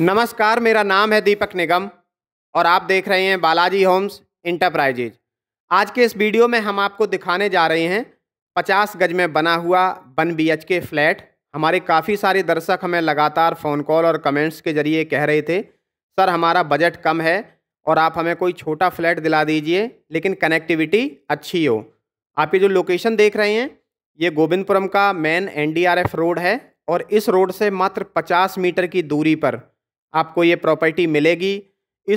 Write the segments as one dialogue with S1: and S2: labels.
S1: नमस्कार मेरा नाम है दीपक निगम और आप देख रहे हैं बालाजी होम्स इंटरप्राइजेज आज के इस वीडियो में हम आपको दिखाने जा रहे हैं 50 गज में बना हुआ वन बी के फ्लैट हमारे काफ़ी सारे दर्शक हमें लगातार फ़ोन कॉल और कमेंट्स के ज़रिए कह रहे थे सर हमारा बजट कम है और आप हमें कोई छोटा फ्लैट दिला दीजिए लेकिन कनेक्टिविटी अच्छी हो आप ये जो लोकेशन देख रहे हैं ये गोविंदपुरम का मेन एनडीआरएफ रोड है और इस रोड से मात्र 50 मीटर की दूरी पर आपको ये प्रॉपर्टी मिलेगी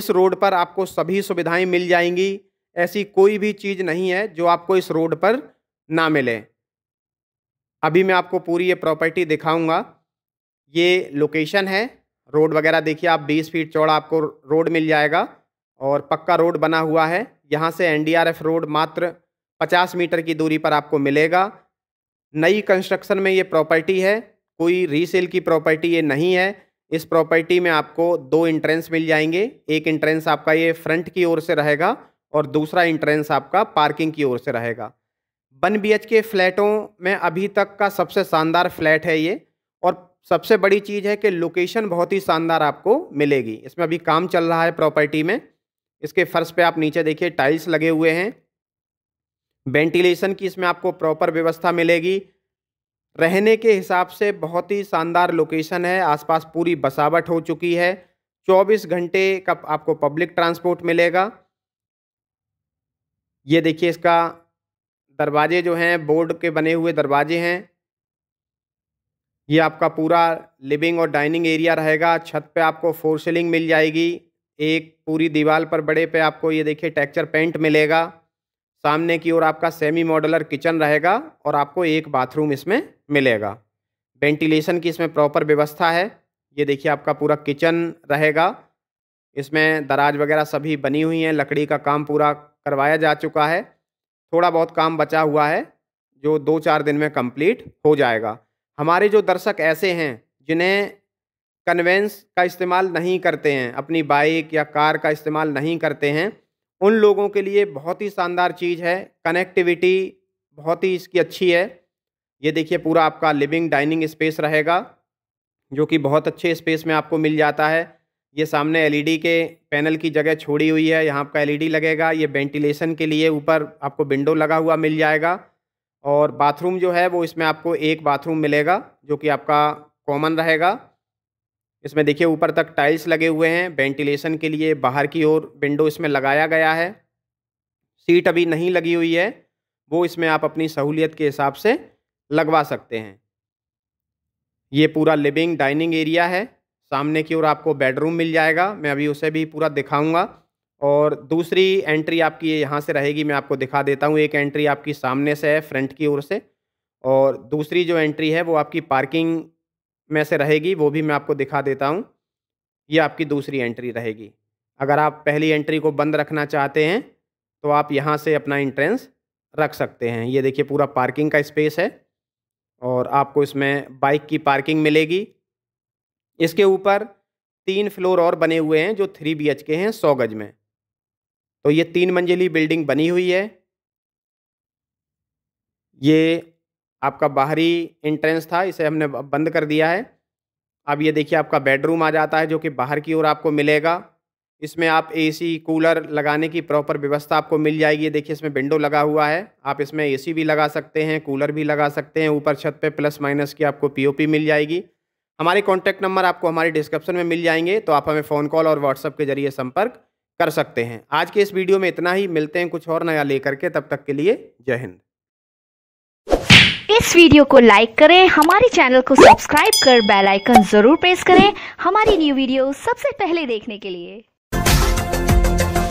S1: इस रोड पर आपको सभी सुविधाएं मिल जाएंगी ऐसी कोई भी चीज़ नहीं है जो आपको इस रोड पर ना मिले अभी मैं आपको पूरी ये प्रॉपर्टी दिखाऊंगा ये लोकेशन है रोड वगैरह देखिए आप 20 फीट चौड़ा आपको रोड मिल जाएगा और पक्का रोड बना हुआ है यहाँ से एन रोड मात्र पचास मीटर की दूरी पर आपको मिलेगा नई कंस्ट्रक्शन में ये प्रॉपर्टी है कोई रीसेल की प्रॉपर्टी ये नहीं है इस प्रॉपर्टी में आपको दो इंट्रेंस मिल जाएंगे एक इंट्रेंस आपका ये फ्रंट की ओर से रहेगा और दूसरा इंट्रेंस आपका पार्किंग की ओर से रहेगा वन बी के फ्लैटों में अभी तक का सबसे शानदार फ्लैट है ये और सबसे बड़ी चीज़ है कि लोकेशन बहुत ही शानदार आपको मिलेगी इसमें अभी काम चल रहा है प्रॉपर्टी में इसके फर्श पे आप नीचे देखिए टाइल्स लगे हुए हैं वेंटिलेशन की इसमें आपको प्रॉपर व्यवस्था मिलेगी रहने के हिसाब से बहुत ही शानदार लोकेशन है आसपास पूरी बसावट हो चुकी है 24 घंटे का आपको पब्लिक ट्रांसपोर्ट मिलेगा ये देखिए इसका दरवाजे जो हैं बोर्ड के बने हुए दरवाजे हैं ये आपका पूरा लिविंग और डाइनिंग एरिया रहेगा छत पे आपको फोर सीलिंग मिल जाएगी एक पूरी दीवार पर बड़े पे आपको ये देखिए टेक्चर पेंट मिलेगा सामने की ओर आपका सेमी मॉडलर किचन रहेगा और आपको एक बाथरूम इसमें मिलेगा वेंटिलेशन की इसमें प्रॉपर व्यवस्था है ये देखिए आपका पूरा किचन रहेगा इसमें दराज वगैरह सभी बनी हुई हैं लकड़ी का काम पूरा करवाया जा चुका है थोड़ा बहुत काम बचा हुआ है जो दो चार दिन में कंप्लीट हो जाएगा हमारे जो दर्शक ऐसे हैं जिन्हें कन्वेंस का इस्तेमाल नहीं करते हैं अपनी बाइक या कार का इस्तेमाल नहीं करते हैं उन लोगों के लिए बहुत ही शानदार चीज़ है कनेक्टिविटी बहुत ही इसकी अच्छी है ये देखिए पूरा आपका लिविंग डाइनिंग स्पेस रहेगा जो कि बहुत अच्छे स्पेस में आपको मिल जाता है ये सामने एलईडी e के पैनल की जगह छोड़ी हुई है यहाँ आपका एलईडी e लगेगा ये वेंटिलेशन के लिए ऊपर आपको विंडो लगा हुआ मिल जाएगा और बाथरूम जो है वो इसमें आपको एक बाथरूम मिलेगा जो कि आपका कॉमन रहेगा इसमें देखिए ऊपर तक टाइल्स लगे हुए हैं वेंटिलेशन के लिए बाहर की ओर विंडो इसमें लगाया गया है सीट अभी नहीं लगी हुई है वो इसमें आप अपनी सहूलियत के हिसाब से लगवा सकते हैं ये पूरा लिविंग डाइनिंग एरिया है सामने की ओर आपको बेडरूम मिल जाएगा मैं अभी उसे भी पूरा दिखाऊंगा और दूसरी एंट्री आपकी यहाँ से रहेगी मैं आपको दिखा देता हूँ एक एंट्री आपकी सामने से है फ्रंट की ओर से और दूसरी जो एंट्री है वो आपकी पार्किंग में से रहेगी वो भी मैं आपको दिखा देता हूँ ये आपकी दूसरी एंट्री रहेगी अगर आप पहली एंट्री को बंद रखना चाहते हैं तो आप यहाँ से अपना इंट्रेंस रख सकते हैं ये देखिए पूरा पार्किंग का स्पेस है और आपको इसमें बाइक की पार्किंग मिलेगी इसके ऊपर तीन फ्लोर और बने हुए हैं जो थ्री बी के हैं सौ गज में तो ये तीन मंजिली बिल्डिंग बनी हुई है ये आपका बाहरी एंट्रेंस था इसे हमने बंद कर दिया है अब ये देखिए आपका बेडरूम आ जाता है जो कि बाहर की ओर आपको मिलेगा इसमें आप एसी कूलर लगाने की प्रॉपर व्यवस्था आपको मिल जाएगी देखिए इसमें विंडो लगा हुआ है आप इसमें एसी भी लगा सकते हैं कूलर भी लगा सकते हैं ऊपर छत पे प्लस माइनस की आपको पीओपी मिल जाएगी हमारे कॉन्टैक्ट नंबर आपको हमारे डिस्क्रिप्शन में मिल जाएंगे तो आप हमें फ़ोन कॉल और व्हाट्सअप के जरिए संपर्क कर सकते हैं आज के इस वीडियो में इतना ही मिलते हैं कुछ और नया लेकर के तब तक के लिए जय हिंद इस वीडियो को लाइक करें हमारे चैनल को सब्सक्राइब कर बेल आइकन जरूर प्रेस करें हमारी न्यू वीडियो सबसे पहले देखने के लिए Thank you.